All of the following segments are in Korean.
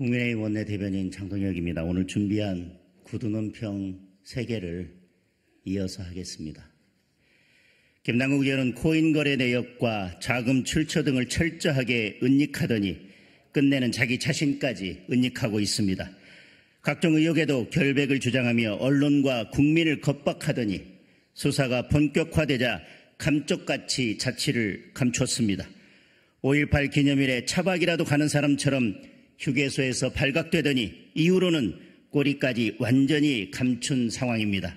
국민의 원내 대변인 장동혁입니다. 오늘 준비한 구두논평 3개를 이어서 하겠습니다. 김남국 의원은 코인거래 내역과 자금 출처 등을 철저하게 은닉하더니 끝내는 자기 자신까지 은닉하고 있습니다. 각종 의혹에도 결백을 주장하며 언론과 국민을 겁박하더니 수사가 본격화되자 감쪽같이 자취를 감췄습니다. 5.18 기념일에 차박이라도 가는 사람처럼 휴게소에서 발각되더니 이후로는 꼬리까지 완전히 감춘 상황입니다.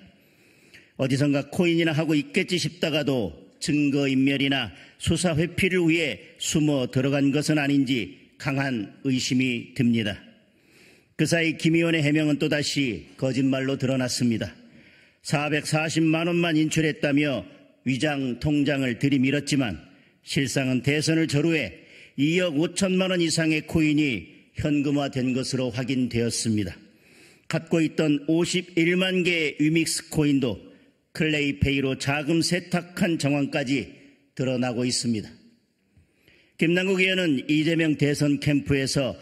어디선가 코인이나 하고 있겠지 싶다가도 증거인멸이나 수사 회피를 위해 숨어 들어간 것은 아닌지 강한 의심이 듭니다. 그 사이 김 의원의 해명은 또다시 거짓말로 드러났습니다. 440만 원만 인출했다며 위장 통장을 들이밀었지만 실상은 대선을 절루해 2억 5천만 원 이상의 코인이 현금화된 것으로 확인되었습니다. 갖고 있던 51만 개의 위믹스 코인도 클레이페이로 자금 세탁한 정황까지 드러나고 있습니다. 김남국 의원은 이재명 대선 캠프에서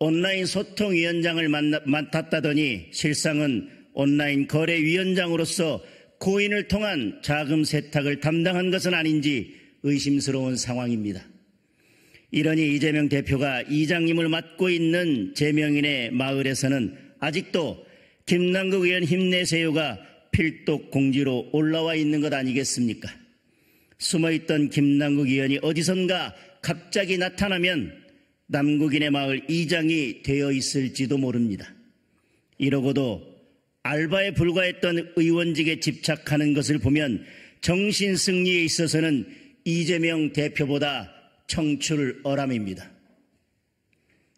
온라인 소통위원장을 맡았다더니 실상은 온라인 거래위원장으로서 코인을 통한 자금 세탁을 담당한 것은 아닌지 의심스러운 상황입니다. 이러니 이재명 대표가 이장님을 맡고 있는 재명인의 마을에서는 아직도 김남국 의원 힘내세요가 필독 공지로 올라와 있는 것 아니겠습니까? 숨어있던 김남국 의원이 어디선가 갑자기 나타나면 남국인의 마을 이장이 되어 있을지도 모릅니다. 이러고도 알바에 불과했던 의원직에 집착하는 것을 보면 정신승리에 있어서는 이재명 대표보다 청출 어람입니다.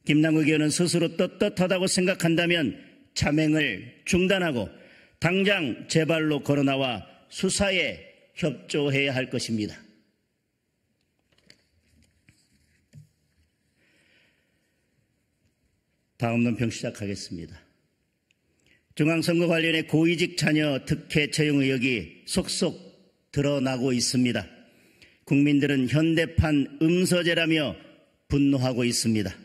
김남국 의원은 스스로 떳떳하다고 생각한다면 자맹을 중단하고 당장 재발로 걸어나와 수사에 협조해야 할 것입니다. 다음 논평 시작하겠습니다. 중앙선거관련해 고위직 자녀 특혜 채용 의혹이 속속 드러나고 있습니다. 국민들은 현대판 음서제라며 분노하고 있습니다.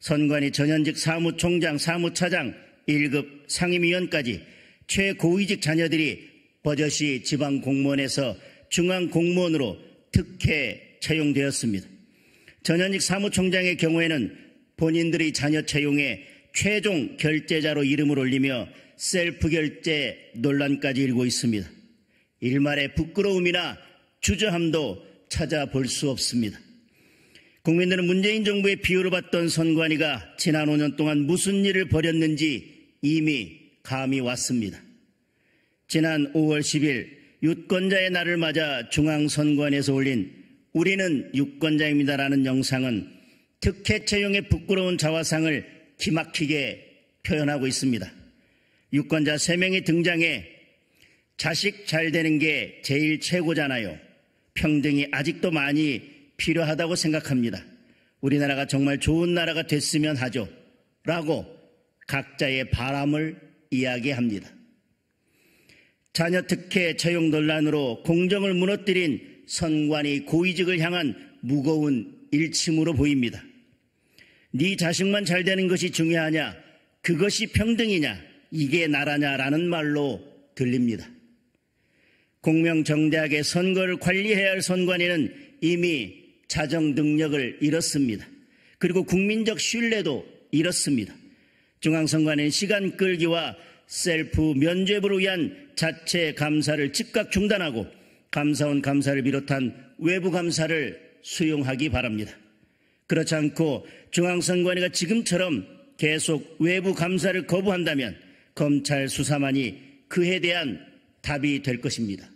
선관위 전현직 사무총장, 사무차장, 1급 상임위원까지 최고위직 자녀들이 버젓이 지방 공무원에서 중앙 공무원으로 특혜 채용되었습니다. 전현직 사무총장의 경우에는 본인들의 자녀 채용에 최종 결제자로 이름을 올리며 셀프 결제 논란까지 일고 있습니다. 일말의 부끄러움이나 주저함도 찾아볼 수 없습니다. 국민들은 문재인 정부의 비유를 받던 선관위가 지난 5년 동안 무슨 일을 벌였는지 이미 감이 왔습니다. 지난 5월 10일 유권자의 날을 맞아 중앙선관위에서 올린 우리는 유권자입니다라는 영상은 특혜 채용의 부끄러운 자화상을 기막히게 표현하고 있습니다. 유권자 3명이 등장해 자식 잘 되는 게 제일 최고잖아요. 평등이 아직도 많이 필요하다고 생각합니다. 우리나라가 정말 좋은 나라가 됐으면 하죠. 라고 각자의 바람을 이야기합니다. 자녀 특혜 채용 논란으로 공정을 무너뜨린 선관위 고위직을 향한 무거운 일침으로 보입니다. 네 자식만 잘 되는 것이 중요하냐? 그것이 평등이냐? 이게 나라냐라는 말로 들립니다. 공명정대하게 선거를 관리해야 할 선관위는 이미 자정 능력을 잃었습니다. 그리고 국민적 신뢰도 잃었습니다. 중앙선관위는 시간 끌기와 셀프 면죄부로 위한 자체 감사를 즉각 중단하고 감사원 감사를 비롯한 외부 감사를 수용하기 바랍니다. 그렇지 않고 중앙선관위가 지금처럼 계속 외부 감사를 거부한다면 검찰 수사만이 그에 대한 답이 될 것입니다.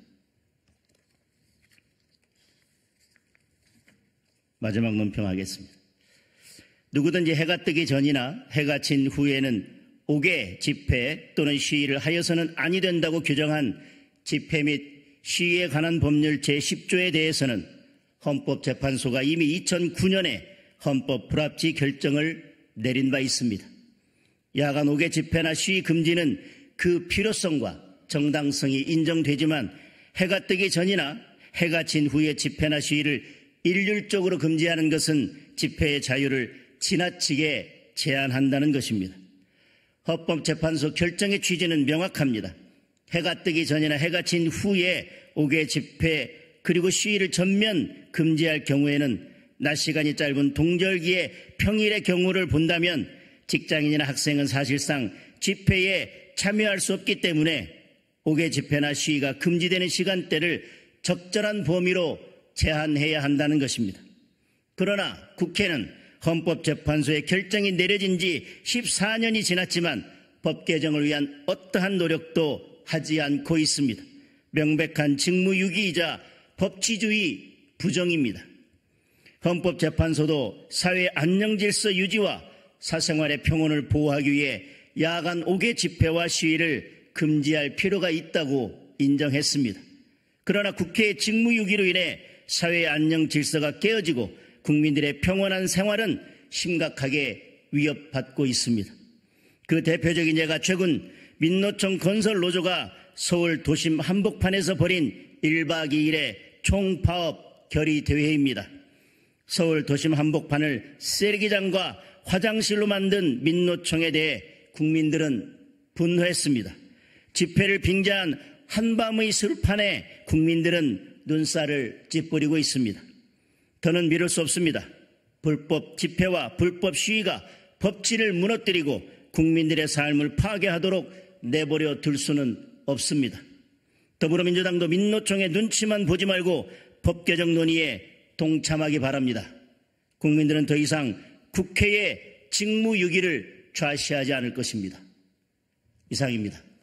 마지막 논평하겠습니다. 누구든지 해가 뜨기 전이나 해가 진 후에는 옥외 집회 또는 시위를 하여서는 아니 된다고 규정한 집회 및 시위에 관한 법률 제10조에 대해서는 헌법재판소가 이미 2009년에 헌법 불합치 결정을 내린 바 있습니다. 야간 옥외 집회나 시위 금지는 그 필요성과 정당성이 인정되지만 해가 뜨기 전이나 해가 진 후에 집회나 시위를 일률적으로 금지하는 것은 집회의 자유를 지나치게 제한한다는 것입니다. 헌법재판소 결정의 취지는 명확합니다. 해가 뜨기 전이나 해가 진 후에 옥외 집회 그리고 시위를 전면 금지할 경우에는 낮 시간이 짧은 동절기에 평일의 경우를 본다면 직장인이나 학생은 사실상 집회에 참여할 수 없기 때문에 옥외 집회나 시위가 금지되는 시간대를 적절한 범위로 제한해야 한다는 것입니다. 그러나 국회는 헌법재판소의 결정이 내려진 지 14년이 지났지만 법 개정을 위한 어떠한 노력도 하지 않고 있습니다. 명백한 직무유기이자 법치주의 부정입니다. 헌법재판소도 사회 안녕질서 유지와 사생활의 평온을 보호하기 위해 야간 옥외 집회와 시위를 금지할 필요가 있다고 인정했습니다. 그러나 국회의 직무유기로 인해 사회 안녕 질서가 깨어지고 국민들의 평온한 생활은 심각하게 위협받고 있습니다. 그 대표적인 예가 최근 민노총 건설 노조가 서울 도심 한복판에서 벌인 1박 2일의 총파업 결의 대회입니다. 서울 도심 한복판을 쓰레기장과 화장실로 만든 민노총에 대해 국민들은 분노했습니다. 집회를 빙자한 한밤의 술판에 국민들은 눈살을 찌푸리고 있습니다. 더는 미룰 수 없습니다. 불법 집회와 불법 시위가 법치를 무너뜨리고 국민들의 삶을 파괴하도록 내버려 둘 수는 없습니다. 더불어민주당도 민노총의 눈치만 보지 말고 법 개정 논의에 동참하기 바랍니다. 국민들은 더 이상 국회의 직무유기를 좌시하지 않을 것입니다. 이상입니다.